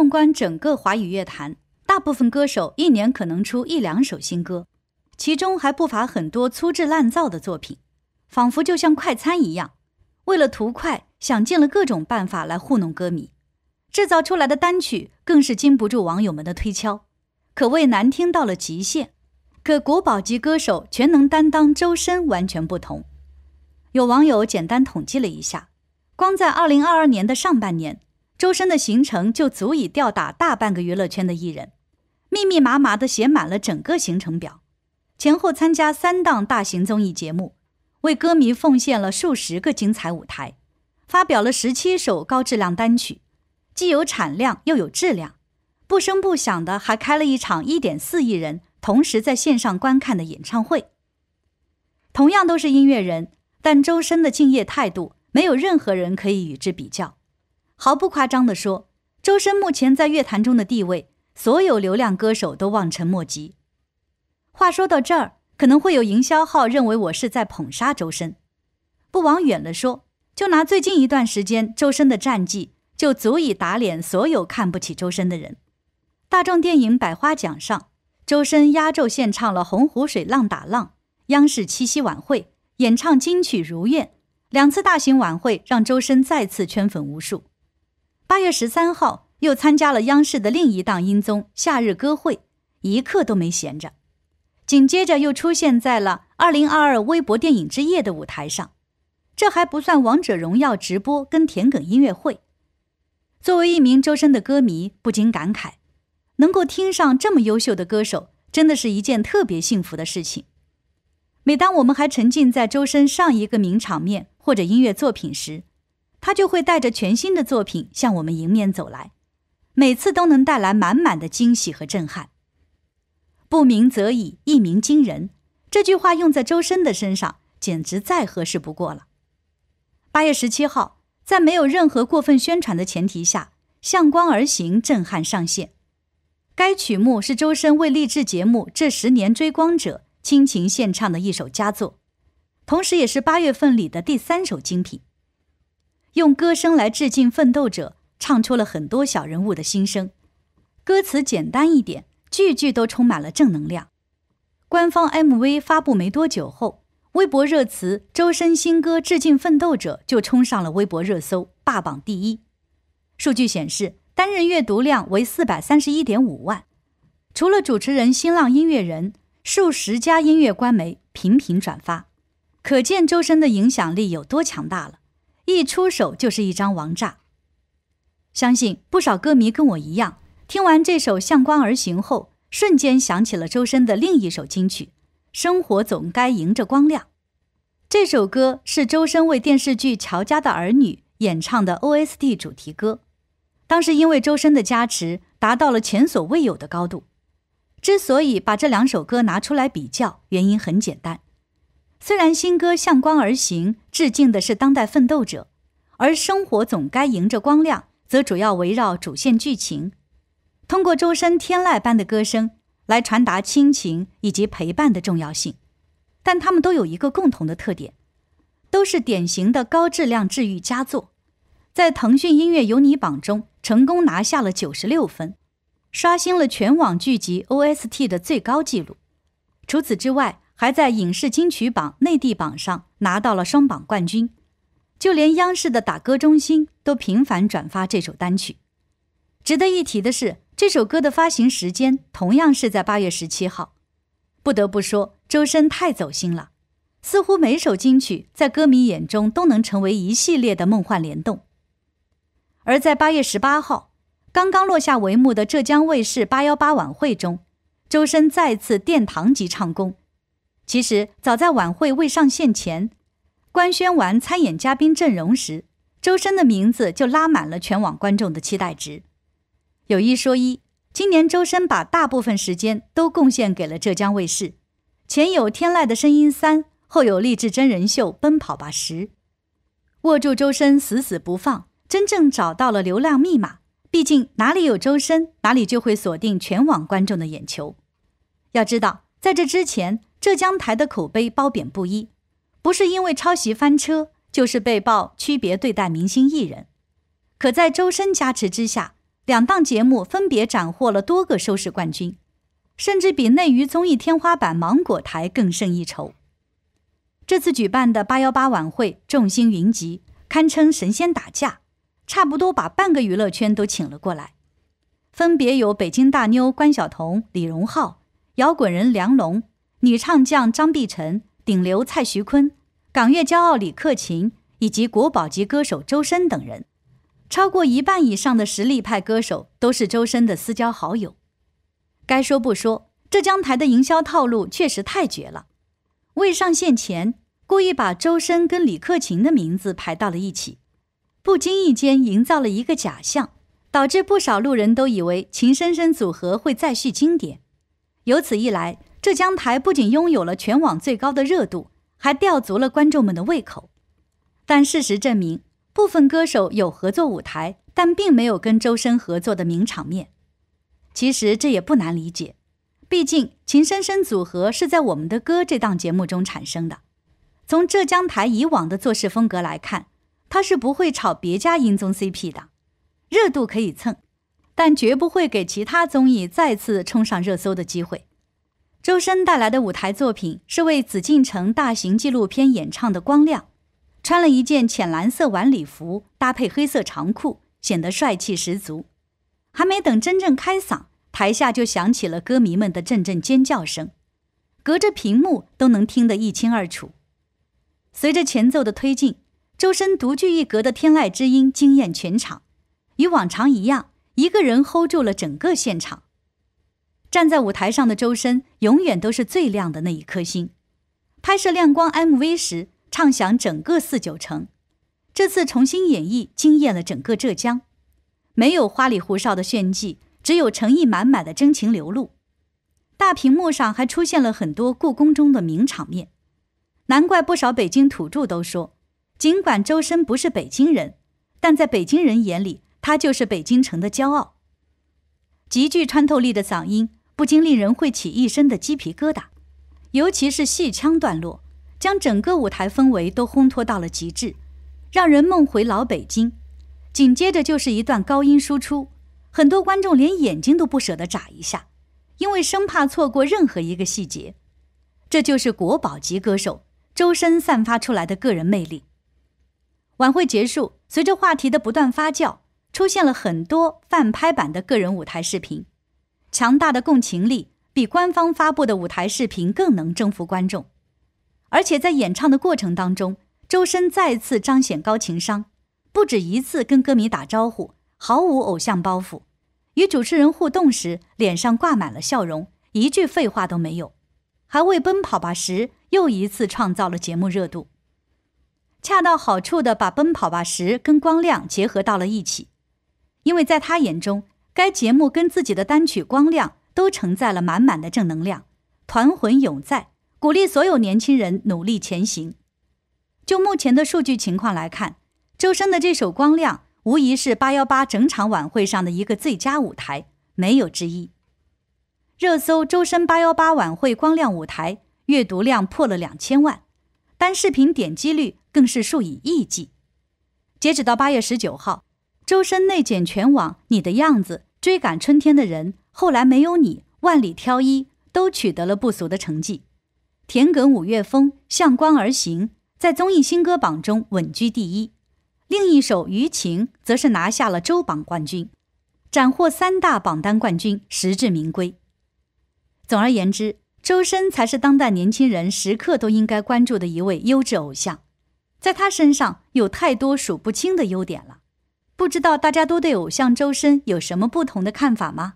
纵观整个华语乐坛，大部分歌手一年可能出一两首新歌，其中还不乏很多粗制滥造的作品，仿佛就像快餐一样，为了图快，想尽了各种办法来糊弄歌迷，制造出来的单曲更是经不住网友们的推敲，可谓难听到了极限。可国宝级歌手全能担当周深完全不同，有网友简单统计了一下，光在2022年的上半年。周深的行程就足以吊打大半个娱乐圈的艺人，密密麻麻的写满了整个行程表，前后参加三档大型综艺节目，为歌迷奉献了数十个精彩舞台，发表了十七首高质量单曲，既有产量又有质量，不声不响的还开了一场一点四亿人同时在线上观看的演唱会。同样都是音乐人，但周深的敬业态度没有任何人可以与之比较。毫不夸张地说，周深目前在乐坛中的地位，所有流量歌手都望尘莫及。话说到这儿，可能会有营销号认为我是在捧杀周深。不往远了说，就拿最近一段时间周深的战绩，就足以打脸所有看不起周深的人。大众电影百花奖上，周深压轴献唱了《洪湖水浪打浪》；央视七夕晚会演唱金曲《如愿》，两次大型晚会让周深再次圈粉无数。八月十三号又参加了央视的另一档音综《夏日歌会》，一刻都没闲着。紧接着又出现在了二零二二微博电影之夜的舞台上，这还不算《王者荣耀》直播跟田埂音乐会。作为一名周深的歌迷，不禁感慨，能够听上这么优秀的歌手，真的是一件特别幸福的事情。每当我们还沉浸在周深上一个名场面或者音乐作品时，他就会带着全新的作品向我们迎面走来，每次都能带来满满的惊喜和震撼。不鸣则已，一鸣惊人，这句话用在周深的身上简直再合适不过了。八月十七号，在没有任何过分宣传的前提下，向光而行震撼上线。该曲目是周深为励志节目《这十年追光者》倾情献唱的一首佳作，同时也是八月份里的第三首精品。用歌声来致敬奋斗者，唱出了很多小人物的心声。歌词简单一点，句句都充满了正能量。官方 MV 发布没多久后，微博热词“周深新歌致敬奋斗者”就冲上了微博热搜霸榜第一。数据显示，单日阅读量为四百三十一点五万。除了主持人、新浪音乐人，数十家音乐官媒频频转发，可见周深的影响力有多强大了。一出手就是一张王炸，相信不少歌迷跟我一样，听完这首《向光而行》后，瞬间想起了周深的另一首金曲《生活总该迎着光亮》。这首歌是周深为电视剧《乔家的儿女》演唱的 OST 主题歌，当时因为周深的加持，达到了前所未有的高度。之所以把这两首歌拿出来比较，原因很简单。虽然新歌向光而行致敬的是当代奋斗者，而生活总该迎着光亮则主要围绕主线剧情，通过周深天籁般的歌声来传达亲情以及陪伴的重要性。但他们都有一个共同的特点，都是典型的高质量治愈佳作，在腾讯音乐有你榜中成功拿下了九十六分，刷新了全网剧集 OST 的最高纪录。除此之外。还在影视金曲榜内地榜上拿到了双榜冠军，就连央视的打歌中心都频繁转发这首单曲。值得一提的是，这首歌的发行时间同样是在八月十七号。不得不说，周深太走心了，似乎每首金曲在歌迷眼中都能成为一系列的梦幻联动。而在八月十八号刚刚落下帷幕的浙江卫视八幺八晚会中，周深再次殿堂级唱功。其实早在晚会未上线前，官宣完参演嘉宾阵容时，周深的名字就拉满了全网观众的期待值。有一说一，今年周深把大部分时间都贡献给了浙江卫视，前有《天籁的声音三》，后有励志真人秀《奔跑吧十》，握住周深死死不放，真正找到了流量密码。毕竟哪里有周深，哪里就会锁定全网观众的眼球。要知道，在这之前。浙江台的口碑褒贬不一，不是因为抄袭翻车，就是被曝区别对待明星艺人。可在周深加持之下，两档节目分别斩获了多个收视冠军，甚至比内娱综艺天花板芒果台更胜一筹。这次举办的八幺八晚会，众星云集，堪称神仙打架，差不多把半个娱乐圈都请了过来。分别有北京大妞关晓彤、李荣浩、摇滚人梁龙。女唱将张碧晨、顶流蔡徐坤、港乐骄傲李克勤以及国宝级歌手周深等人，超过一半以上的实力派歌手都是周深的私交好友。该说不说，浙江台的营销套路确实太绝了。未上线前，故意把周深跟李克勤的名字排到了一起，不经意间营造了一个假象，导致不少路人都以为“情深深”组合会再续经典。由此一来。浙江台不仅拥有了全网最高的热度，还吊足了观众们的胃口。但事实证明，部分歌手有合作舞台，但并没有跟周深合作的名场面。其实这也不难理解，毕竟情深深组合是在《我们的歌》这档节目中产生的。从浙江台以往的做事风格来看，他是不会炒别家音综 CP 的，热度可以蹭，但绝不会给其他综艺再次冲上热搜的机会。周深带来的舞台作品是为《紫禁城》大型纪录片演唱的《光亮》，穿了一件浅蓝色晚礼服，搭配黑色长裤，显得帅气十足。还没等真正开嗓，台下就响起了歌迷们的阵阵尖叫声，隔着屏幕都能听得一清二楚。随着前奏的推进，周深独具一格的天籁之音惊艳全场，与往常一样，一个人 hold 住了整个现场。站在舞台上的周深，永远都是最亮的那一颗星。拍摄亮光 MV 时，唱响整个四九城。这次重新演绎，惊艳了整个浙江。没有花里胡哨的炫技，只有诚意满满的真情流露。大屏幕上还出现了很多故宫中的名场面。难怪不少北京土著都说，尽管周深不是北京人，但在北京人眼里，他就是北京城的骄傲。极具穿透力的嗓音。不禁令人会起一身的鸡皮疙瘩，尤其是戏腔段落，将整个舞台氛围都烘托到了极致，让人梦回老北京。紧接着就是一段高音输出，很多观众连眼睛都不舍得眨一下，因为生怕错过任何一个细节。这就是国宝级歌手周深散发出来的个人魅力。晚会结束，随着话题的不断发酵，出现了很多翻拍版的个人舞台视频。强大的共情力比官方发布的舞台视频更能征服观众，而且在演唱的过程当中，周深再次彰显高情商，不止一次跟歌迷打招呼，毫无偶像包袱。与主持人互动时，脸上挂满了笑容，一句废话都没有。还为《奔跑吧》时又一次创造了节目热度，恰到好处的把《奔跑吧》时跟光亮结合到了一起，因为在他眼中。该节目跟自己的单曲《光亮》都承载了满满的正能量，团魂永在，鼓励所有年轻人努力前行。就目前的数据情况来看，周深的这首《光亮》无疑是八幺八整场晚会上的一个最佳舞台，没有之一。热搜“周深八幺八晚会光亮舞台”阅读量破了两千万，单视频点击率更是数以亿计。截止到八月十九号。周深内卷全网，你的样子，追赶春天的人，后来没有你，万里挑一，都取得了不俗的成绩。《田埂五月风》向光而行，在综艺新歌榜中稳居第一；另一首《余情》则是拿下了周榜冠军，斩获三大榜单冠军，实至名归。总而言之，周深才是当代年轻人时刻都应该关注的一位优质偶像，在他身上有太多数不清的优点了。不知道大家都对偶像周深有什么不同的看法吗？